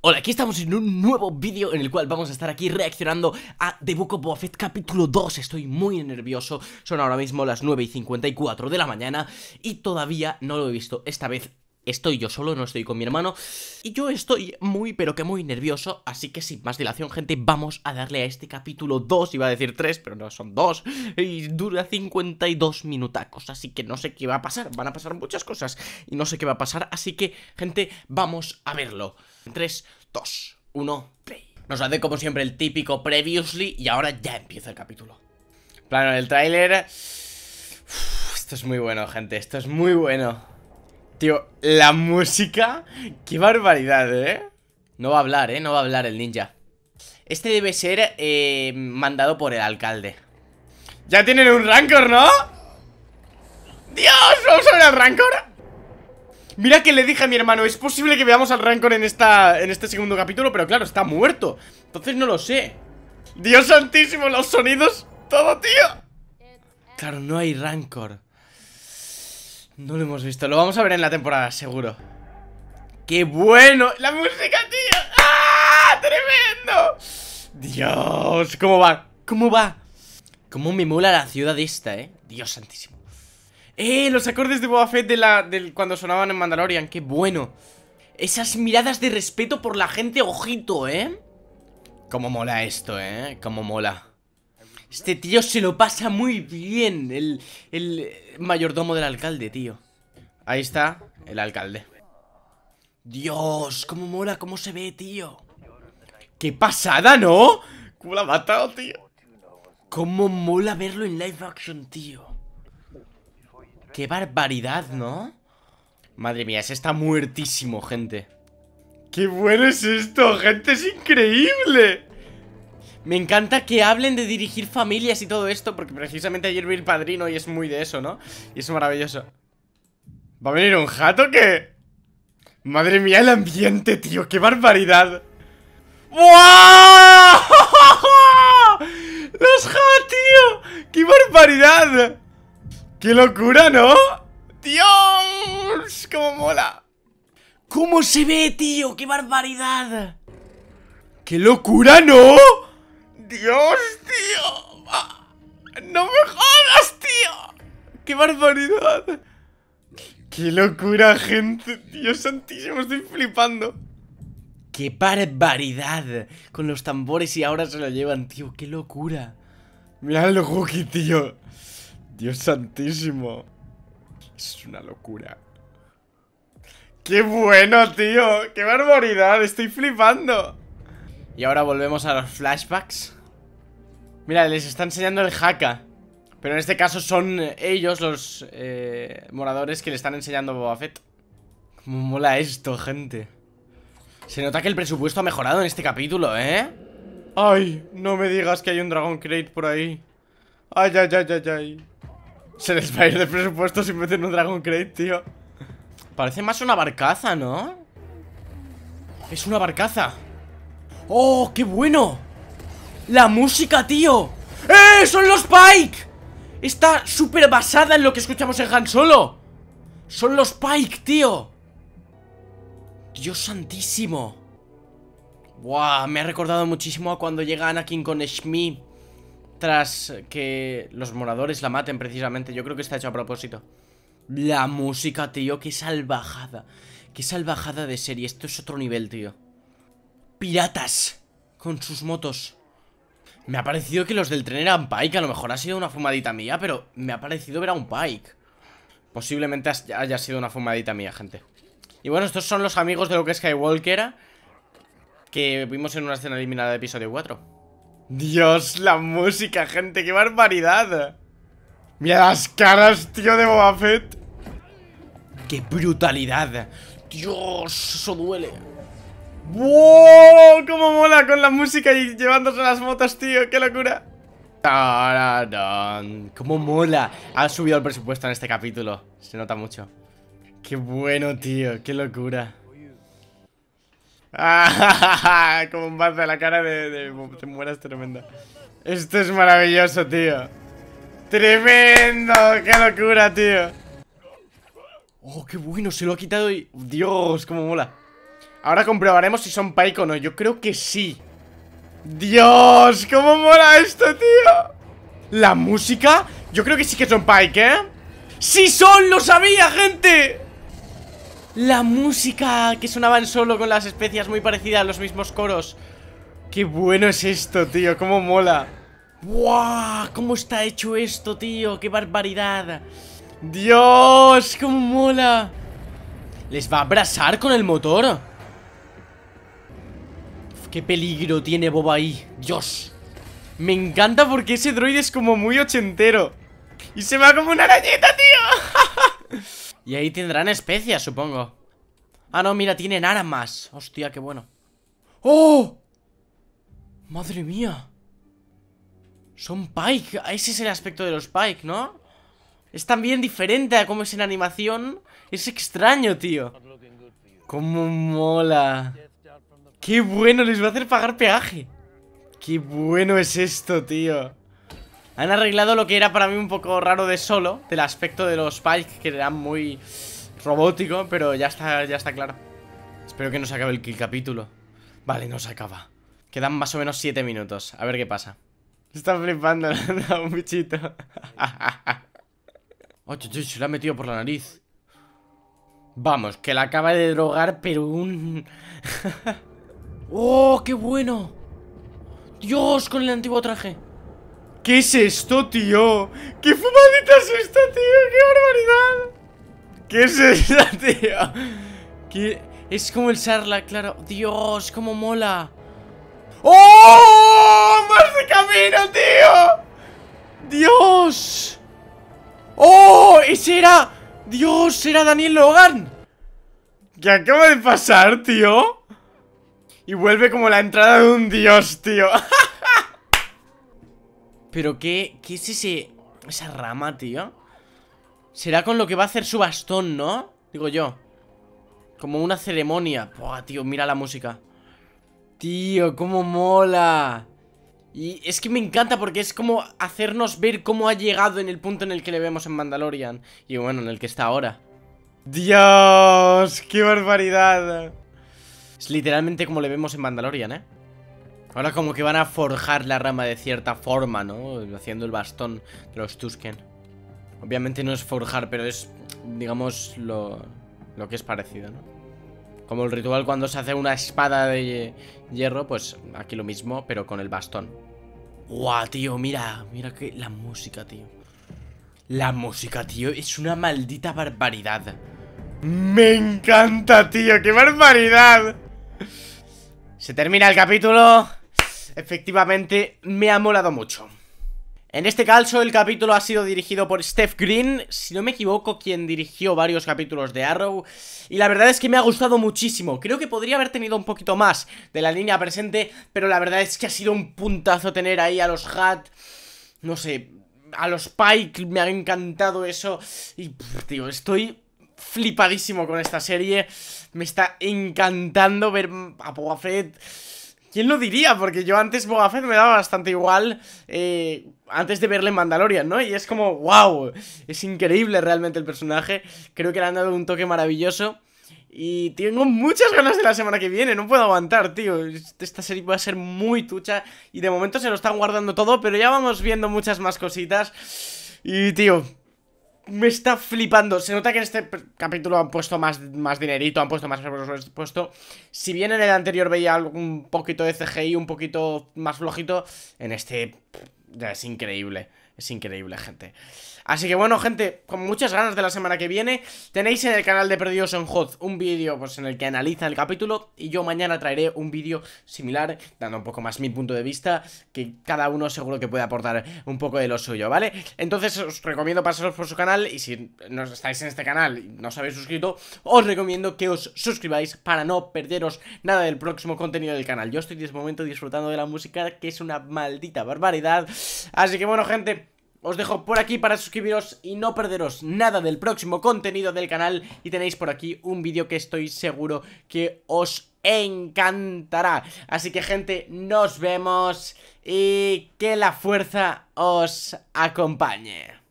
Hola, aquí estamos en un nuevo vídeo en el cual vamos a estar aquí reaccionando a The Book of capítulo 2 Estoy muy nervioso, son ahora mismo las 9 y 54 de la mañana y todavía no lo he visto Esta vez Estoy yo solo, no estoy con mi hermano y yo estoy muy pero que muy nervioso, así que sin más dilación gente, vamos a darle a este capítulo 2, iba a decir 3, pero no, son 2 y dura 52 minutacos, así que no sé qué va a pasar, van a pasar muchas cosas y no sé qué va a pasar, así que gente, vamos a verlo. 3, 2, 1, play. Nos hace como siempre el típico previously y ahora ya empieza el capítulo. Plano del tráiler... Esto es muy bueno, gente, esto es muy bueno. Tío, la música. Qué barbaridad, ¿eh? No va a hablar, ¿eh? No va a hablar el ninja. Este debe ser eh, mandado por el alcalde. Ya tienen un rancor, ¿no? ¡Dios! ¡Vamos a ver al rancor! Mira que le dije a mi hermano Es posible que veamos al rancor en, esta, en este segundo capítulo Pero claro, está muerto Entonces no lo sé Dios santísimo, los sonidos Todo, tío Claro, no hay rancor no lo hemos visto, lo vamos a ver en la temporada, seguro ¡Qué bueno! ¡La música, tío! ¡Ah! ¡Tremendo! Dios, ¿cómo va? ¿Cómo va? ¿Cómo me mola la ciudad esta, eh? Dios santísimo ¡Eh! Los acordes de Boba Fett de la, del, cuando sonaban en Mandalorian ¡Qué bueno! Esas miradas de respeto por la gente, ojito, ¿eh? Cómo mola esto, ¿eh? Cómo mola este tío se lo pasa muy bien. El, mayordomo del alcalde, tío. Ahí está el alcalde. Dios, cómo mola, cómo se ve, tío. ¡Qué pasada, no! ¿Cómo la ha matado, tío? Cómo mola verlo en live action, tío. Qué barbaridad, ¿no? Madre mía, ese está muertísimo, gente. ¡Qué bueno es esto, gente! ¡Es increíble! Me encanta que hablen de dirigir familias y todo esto Porque precisamente ayer vi el padrino y es muy de eso, ¿no? Y es maravilloso ¿Va a venir un jato qué? Madre mía el ambiente, tío ¡Qué barbaridad! ¡Wow! ¡Los hat, tío! ¡Qué barbaridad! ¡Qué locura, ¿no? ¡Dios! ¡Cómo mola! ¿Cómo se ve, tío? ¡Qué barbaridad! ¡Qué locura, ¿no? Dios, tío. Ah, no me jodas, tío. Qué barbaridad. Qué locura, gente. Dios santísimo, estoy flipando. ¡Qué barbaridad! Con los tambores y ahora se lo llevan, tío. ¡Qué locura! Mira el Goki, tío. Dios santísimo. Es una locura. ¡Qué bueno, tío! ¡Qué barbaridad! ¡Estoy flipando! Y ahora volvemos a los flashbacks. Mira, les está enseñando el haka. Pero en este caso son eh, ellos los eh, moradores que le están enseñando Boba Fett. Cómo mola esto, gente. Se nota que el presupuesto ha mejorado en este capítulo, ¿eh? Ay, no me digas que hay un Dragon Crate por ahí. Ay, ay, ay, ay, ay. Se les va a ir de presupuesto sin meten un Dragon Crate, tío. Parece más una barcaza, ¿no? Es una barcaza. ¡Oh, qué bueno! ¡La música, tío! ¡Eh! ¡Son los Pike! Está súper basada en lo que escuchamos en Han Solo ¡Son los Pike, tío! ¡Dios santísimo! ¡Guau! me ha recordado muchísimo a cuando llega Anakin con Shmi Tras que los moradores la maten precisamente Yo creo que está hecho a propósito La música, tío, qué salvajada Qué salvajada de serie, esto es otro nivel, tío piratas con sus motos. Me ha parecido que los del tren eran Pike, a lo mejor ha sido una fumadita mía, pero me ha parecido ver a un Pike. Posiblemente haya sido una fumadita mía, gente. Y bueno, estos son los amigos de lo que es Skywalker que vimos en una escena eliminada de episodio 4. Dios, la música, gente, qué barbaridad. Mira las caras, tío, de Boba Fett. ¡Qué brutalidad! Dios, eso duele. ¡Wow! ¡Cómo mola con la música y llevándose las motos, tío! ¡Qué locura! ¡Tararán! ¡Cómo mola! Ha subido el presupuesto en este capítulo. Se nota mucho. ¡Qué bueno, tío! ¡Qué locura! ¡Ah! Como un bazo la cara de, Te mueras tremenda. Esto es maravilloso, tío. ¡Tremendo! ¡Qué locura, tío! ¡Oh, qué bueno! Se lo ha quitado y... ¡Dios! ¡Cómo mola! Ahora comprobaremos si son Pike o no. Yo creo que sí. ¡Dios! ¡Cómo mola esto, tío! La música... Yo creo que sí que son Pike, ¿eh? ¡Sí son! ¡Lo sabía, gente! La música que sonaban solo con las especias muy parecidas. a los mismos coros. ¡Qué bueno es esto, tío! ¡Cómo mola! ¡Buah! ¿Cómo está hecho esto, tío? ¡Qué barbaridad! ¡Dios! ¡Cómo mola! ¿Les va a abrasar con el motor? Qué peligro tiene Boba ahí, Dios Me encanta porque ese droid es como muy ochentero Y se va como una arañita, tío Y ahí tendrán especias, supongo Ah, no, mira, tienen armas Hostia, qué bueno ¡Oh! Madre mía Son Pike ah, Ese es el aspecto de los Pike, ¿no? Es también diferente a cómo es en animación Es extraño, tío Cómo mola ¡Qué bueno! Les va a hacer pagar peaje. ¡Qué bueno es esto, tío! Han arreglado lo que era para mí un poco raro de solo, del aspecto de los spikes que era muy robótico, pero ya está, ya está claro. Espero que no se acabe el, capítulo. Vale, no se acaba. Quedan más o menos 7 minutos. A ver qué pasa. Está flipando, un bichito. Oye, se la ha metido por la nariz. Vamos, que la acaba de drogar, pero un... ¡Oh, qué bueno! ¡Dios, con el antiguo traje! ¿Qué es esto, tío? ¿Qué fumadita es esto, tío? ¡Qué barbaridad! ¿Qué es esto, tío? Es como el Sarla, claro. ¡Dios, cómo mola! ¡Oh! ¡Más de camino, tío! ¡Dios! ¡Oh! ¡Ese era! ¡Dios! ¡Era Daniel Logan! ¿Qué acaba de pasar, tío? Y vuelve como la entrada de un dios, tío Pero qué, qué es ese, esa rama, tío Será con lo que va a hacer su bastón, ¿no? Digo yo Como una ceremonia Buah, tío, mira la música Tío, cómo mola Y es que me encanta porque es como hacernos ver cómo ha llegado en el punto en el que le vemos en Mandalorian Y bueno, en el que está ahora Dios, qué barbaridad literalmente como le vemos en Mandalorian, ¿eh? Ahora como que van a forjar la rama de cierta forma, ¿no? Haciendo el bastón de los Tusken. Obviamente no es forjar, pero es, digamos, lo, que es parecido, ¿no? Como el ritual cuando se hace una espada de hierro, pues aquí lo mismo, pero con el bastón. ¡Guau, tío! Mira, mira que la música, tío. La música, tío, es una maldita barbaridad. ¡Me encanta, tío! ¡Qué barbaridad! Se termina el capítulo. Efectivamente, me ha molado mucho. En este caso, el capítulo ha sido dirigido por Steph Green, si no me equivoco, quien dirigió varios capítulos de Arrow, y la verdad es que me ha gustado muchísimo. Creo que podría haber tenido un poquito más de la línea presente, pero la verdad es que ha sido un puntazo tener ahí a los Hat, no sé, a los Pike, me ha encantado eso, y, digo, tío, estoy flipadísimo con esta serie. Me está encantando ver a Boba ¿Quién lo diría? Porque yo antes Boba me daba bastante igual eh, antes de verle en Mandalorian, ¿no? Y es como, wow, es increíble realmente el personaje. Creo que le han dado un toque maravilloso. Y tengo muchas ganas de la semana que viene, no puedo aguantar, tío. Este, esta serie va a ser muy tucha y de momento se lo están guardando todo, pero ya vamos viendo muchas más cositas. Y, tío, me está flipando. Se nota que en este capítulo han puesto más, más dinerito, han puesto más puesto Si bien en el anterior veía un poquito de CGI, un poquito más flojito, en este es increíble. Es increíble, gente. Así que bueno, gente, con muchas ganas de la semana que viene. Tenéis en el canal de Perdidos en Hot un vídeo pues, en el que analiza el capítulo. Y yo mañana traeré un vídeo similar, dando un poco más mi punto de vista. Que cada uno seguro que puede aportar un poco de lo suyo, ¿vale? Entonces os recomiendo pasaros por su canal. Y si no estáis en este canal y no os habéis suscrito, os recomiendo que os suscribáis para no perderos nada del próximo contenido del canal. Yo estoy en este momento disfrutando de la música, que es una maldita barbaridad. Así que bueno, gente, os dejo por aquí para suscribiros y no perderos nada del próximo contenido del canal y tenéis por aquí un vídeo que estoy seguro que os encantará. Así que gente, nos vemos y que la fuerza os acompañe.